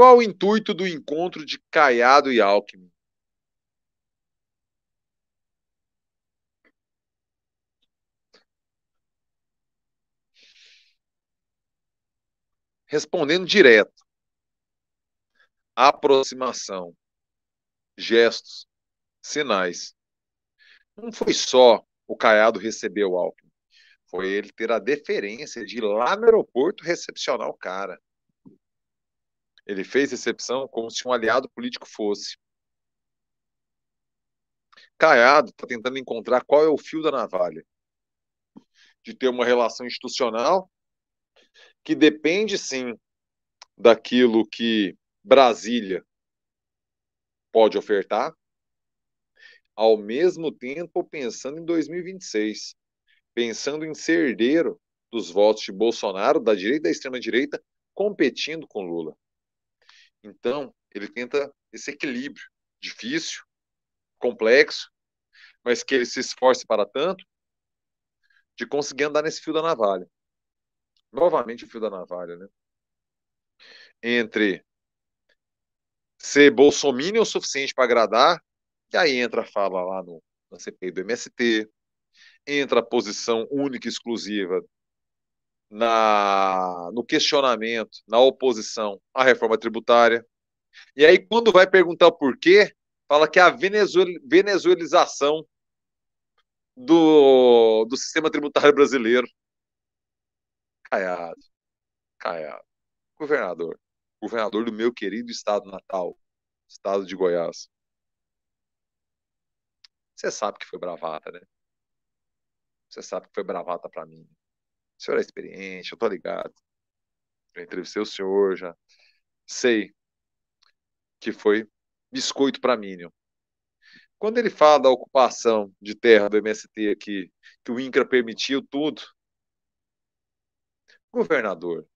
Qual o intuito do encontro de Caiado e Alckmin? Respondendo direto. Aproximação, gestos, sinais. Não foi só o Caiado receber o Alckmin. Foi ele ter a deferência de ir lá no aeroporto recepcionar o cara. Ele fez recepção como se um aliado político fosse. Caiado está tentando encontrar qual é o fio da navalha de ter uma relação institucional que depende sim daquilo que Brasília pode ofertar, ao mesmo tempo pensando em 2026, pensando em ser herdeiro dos votos de Bolsonaro, da direita e da extrema-direita, competindo com Lula. Então, ele tenta esse equilíbrio difícil, complexo, mas que ele se esforce para tanto de conseguir andar nesse fio da navalha. Novamente o fio da navalha, né? Entre ser bolsominion o suficiente para agradar, e aí entra a fala lá no, na CPI do MST, entra a posição única e exclusiva na, no questionamento, na oposição à reforma tributária. E aí, quando vai perguntar por quê, fala que é a venezuelização do, do sistema tributário brasileiro. Caiado. Caiado. Governador. Governador do meu querido estado natal, estado de Goiás. Você sabe que foi bravata, né? Você sabe que foi bravata para mim. O senhor é experiente, eu tô ligado. Eu entrevistei o senhor já. Sei que foi biscoito para mínimo. Quando ele fala da ocupação de terra do MST aqui, que o INCRA permitiu tudo, governador,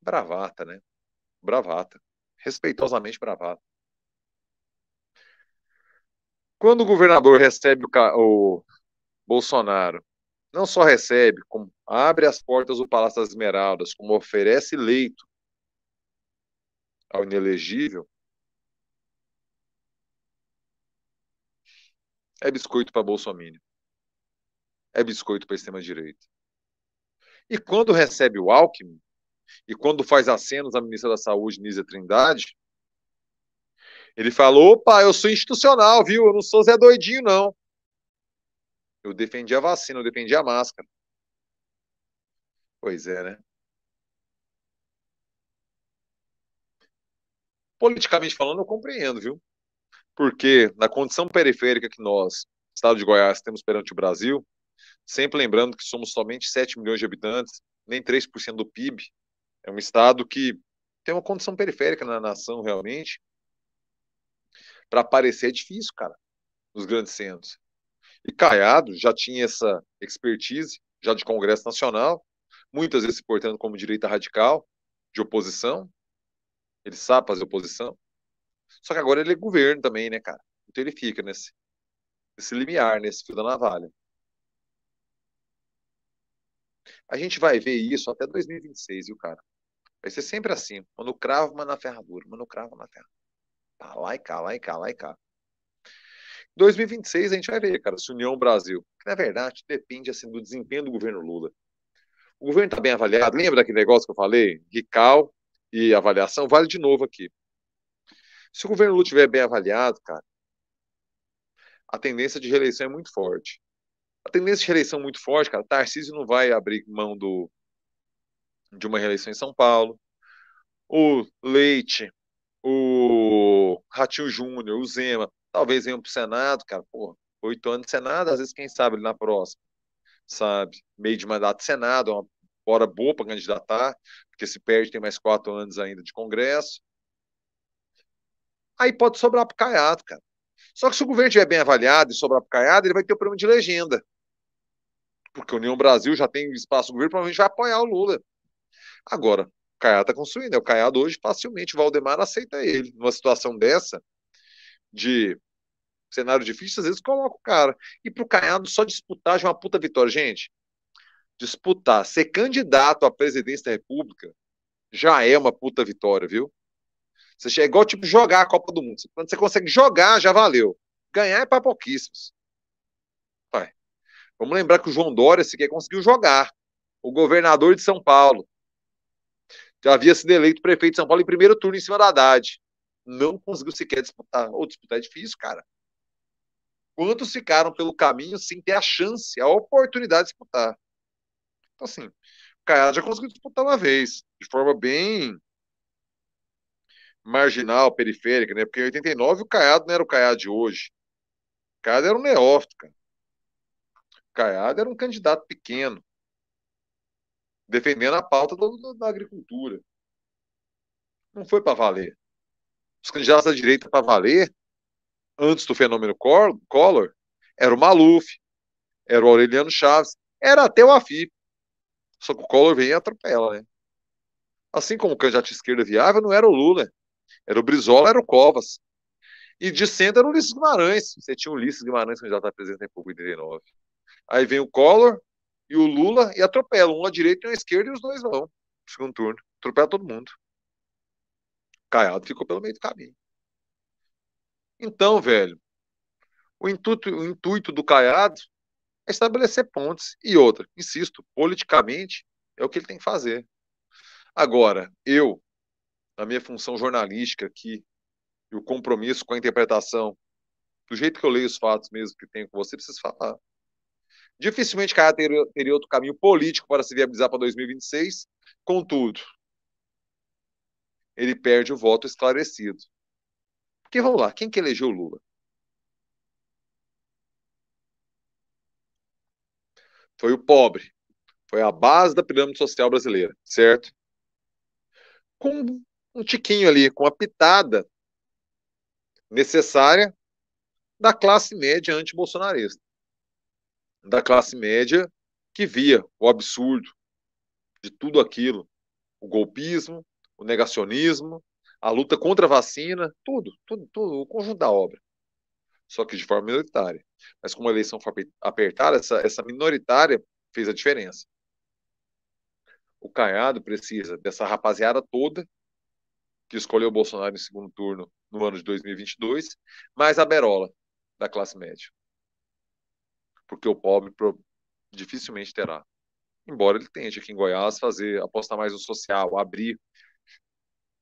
bravata, né? Bravata. Respeitosamente bravata. Quando o governador recebe o, o Bolsonaro não só recebe, como abre as portas do Palácio das Esmeraldas, como oferece leito ao inelegível, é biscoito para Bolsonaro. É biscoito para extrema-direita. E quando recebe o Alckmin, e quando faz acenos à ministra da Saúde, Nízia Trindade, ele fala: opa, eu sou institucional, viu? Eu não sou Zé Doidinho, não. Eu defendi a vacina, eu defendi a máscara. Pois é, né? Politicamente falando, eu compreendo, viu? Porque na condição periférica que nós, Estado de Goiás, temos perante o Brasil, sempre lembrando que somos somente 7 milhões de habitantes, nem 3% do PIB, é um Estado que tem uma condição periférica na nação, realmente. Para aparecer é difícil, cara, nos grandes centros. E Caiado já tinha essa expertise, já de Congresso Nacional, muitas vezes se portando como direita radical, de oposição. Ele sabe fazer oposição. Só que agora ele é governo também, né, cara? Então ele fica nesse, nesse limiar, nesse fio da navalha. A gente vai ver isso até 2026, viu, cara? Vai ser sempre assim. Mano cravo, mano na ferradura. Mano cravo, mano na ferradura. Tá lá e cá, lá e cá, lá e cá. 2026 a gente vai ver, cara, se União Brasil, que na verdade depende assim do desempenho do governo Lula. O governo está bem avaliado, lembra daquele negócio que eu falei? Rical e avaliação, vale de novo aqui. Se o governo Lula estiver bem avaliado, cara, a tendência de reeleição é muito forte. A tendência de reeleição é muito forte, cara, Tarcísio não vai abrir mão do, de uma reeleição em São Paulo. O Leite, o Ratinho Júnior, o Zema, Talvez venham pro Senado, cara, porra, oito anos de Senado, às vezes, quem sabe ele na próxima, sabe? Meio de mandato de Senado, é uma hora boa para candidatar, porque se perde tem mais quatro anos ainda de Congresso. Aí pode sobrar pro Caiado, cara. Só que se o governo estiver bem avaliado e sobrar pro Caiado, ele vai ter o problema de legenda. Porque o União Brasil já tem espaço no governo, provavelmente vai apoiar o Lula. Agora, o Caiado está construindo. Né? O Caiado hoje facilmente, o Valdemar aceita ele. Numa situação dessa, de cenário difícil, às vezes coloca o cara. E pro Caiado só disputar já é uma puta vitória. Gente, disputar, ser candidato à presidência da República já é uma puta vitória, viu? é igual tipo jogar a Copa do Mundo. Quando você consegue jogar, já valeu. Ganhar é para pouquíssimos. Vai. Vamos lembrar que o João Dória sequer conseguiu jogar. O governador de São Paulo. Já havia sido eleito prefeito de São Paulo em primeiro turno em cima da Haddad não conseguiu sequer disputar. Ou disputar é difícil, cara. Quantos ficaram pelo caminho sem ter a chance, a oportunidade de disputar? Então, assim, o Caiado já conseguiu disputar uma vez, de forma bem marginal, periférica, né? Porque em 89 o Caiado não era o Caiado de hoje. O Caiado era um neófito, cara. O Caiado era um candidato pequeno, defendendo a pauta do, do, da agricultura. Não foi para valer os candidatos da direita para valer, antes do fenômeno Collor, era o Maluf, era o Aureliano Chaves, era até o AFIP. Só que o Collor vem e atropela, né? Assim como o candidato de esquerda viável não era o Lula, era o Brizola, era o Covas. E de centro era o Ulisses Guimarães. Você tinha o Ulisses Guimarães candidato a presidente da República em 39. Aí vem o Collor e o Lula e atropela um à direita e um à esquerda e os dois vão. Segundo turno. Atropela todo mundo. Caiado ficou pelo meio do caminho. Então, velho, o intuito, o intuito do Caiado é estabelecer pontes e outra. Insisto, politicamente é o que ele tem que fazer. Agora, eu, na minha função jornalística aqui, e o compromisso com a interpretação, do jeito que eu leio os fatos mesmo que tenho com você, preciso falar. Dificilmente Caiado teria, teria outro caminho político para se viabilizar para 2026, contudo, ele perde o voto esclarecido. Porque vamos lá, quem que elegeu Lula? Foi o pobre. Foi a base da pirâmide social brasileira, certo? Com um tiquinho ali, com a pitada necessária da classe média anti-bolsonarista. Da classe média que via o absurdo de tudo aquilo, o golpismo, o negacionismo, a luta contra a vacina, tudo, tudo, tudo, o conjunto da obra. Só que de forma minoritária. Mas como a eleição foi apertada, essa, essa minoritária fez a diferença. O Caiado precisa dessa rapaziada toda que escolheu o Bolsonaro em segundo turno no ano de 2022, mais a berola da classe média. Porque o pobre dificilmente terá. Embora ele tente aqui em Goiás fazer apostar mais no social, abrir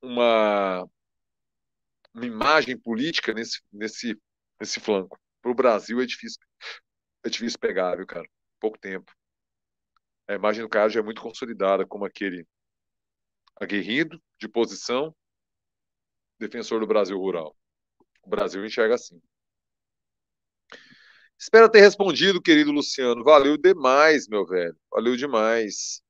uma, uma imagem política nesse, nesse, nesse flanco. Para o Brasil é difícil, é difícil pegar, viu, cara? Pouco tempo. A imagem do cara já é muito consolidada como aquele aguerrido, de posição, defensor do Brasil rural. O Brasil enxerga assim. Espero ter respondido, querido Luciano. Valeu demais, meu velho. Valeu demais.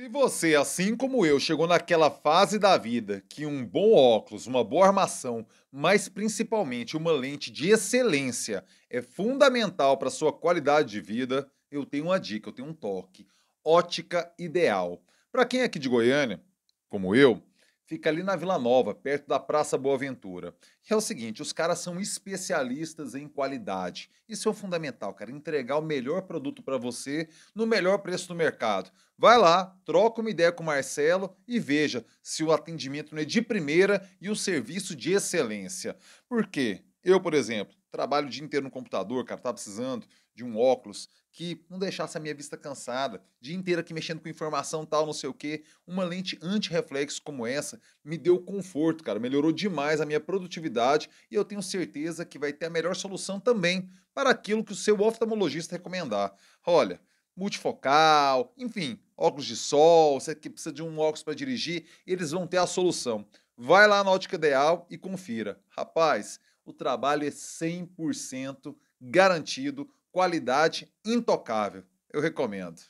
Se você, assim como eu, chegou naquela fase da vida que um bom óculos, uma boa armação, mas principalmente uma lente de excelência é fundamental para sua qualidade de vida, eu tenho uma dica, eu tenho um toque. Ótica ideal. Para quem é aqui de Goiânia, como eu, fica ali na Vila Nova, perto da Praça Boa Ventura. E é o seguinte, os caras são especialistas em qualidade. Isso é o fundamental, cara, entregar o melhor produto para você no melhor preço do mercado. Vai lá, troca uma ideia com o Marcelo e veja se o atendimento não é de primeira e o serviço de excelência. Por quê? Eu, por exemplo, trabalho o dia inteiro no computador, cara, tá precisando de um óculos, que não deixasse a minha vista cansada, dia inteiro aqui mexendo com informação tal, não sei o quê. Uma lente anti-reflexo como essa me deu conforto, cara, melhorou demais a minha produtividade e eu tenho certeza que vai ter a melhor solução também para aquilo que o seu oftalmologista recomendar. Olha, multifocal, enfim, óculos de sol, você que precisa de um óculos para dirigir, eles vão ter a solução. Vai lá na Ótica Ideal e confira. Rapaz, o trabalho é 100% garantido qualidade intocável. Eu recomendo.